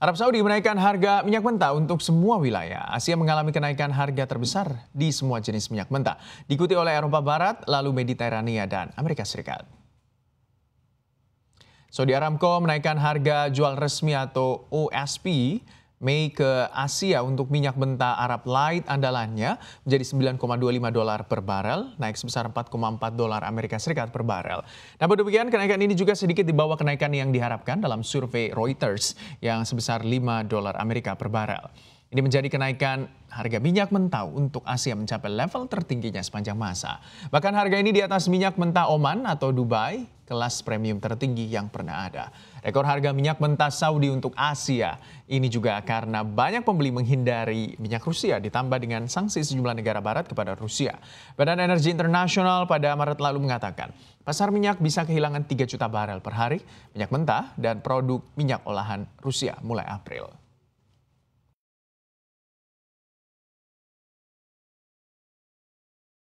Arab Saudi menaikkan harga minyak mentah untuk semua wilayah. Asia mengalami kenaikan harga terbesar di semua jenis minyak mentah, diikuti oleh Eropa Barat, lalu Mediterania dan Amerika Serikat. Saudi Aramco menaikkan harga jual resmi atau OSP Mei ke Asia untuk minyak mentah Arab Light andalannya menjadi 9,25 dolar per barel, naik sebesar 4,4 dolar Amerika Serikat per barel. Namun demikian, kenaikan ini juga sedikit di bawah kenaikan yang diharapkan dalam survei Reuters yang sebesar 5 dolar Amerika per barel. Ini menjadi kenaikan harga minyak mentah untuk Asia mencapai level tertingginya sepanjang masa. Bahkan harga ini di atas minyak mentah Oman atau Dubai kelas premium tertinggi yang pernah ada. Rekor harga minyak mentah Saudi untuk Asia ini juga karena banyak pembeli menghindari minyak Rusia ditambah dengan sanksi sejumlah negara barat kepada Rusia. Badan Energi Internasional pada Maret lalu mengatakan, pasar minyak bisa kehilangan 3 juta barel per hari minyak mentah dan produk minyak olahan Rusia mulai April.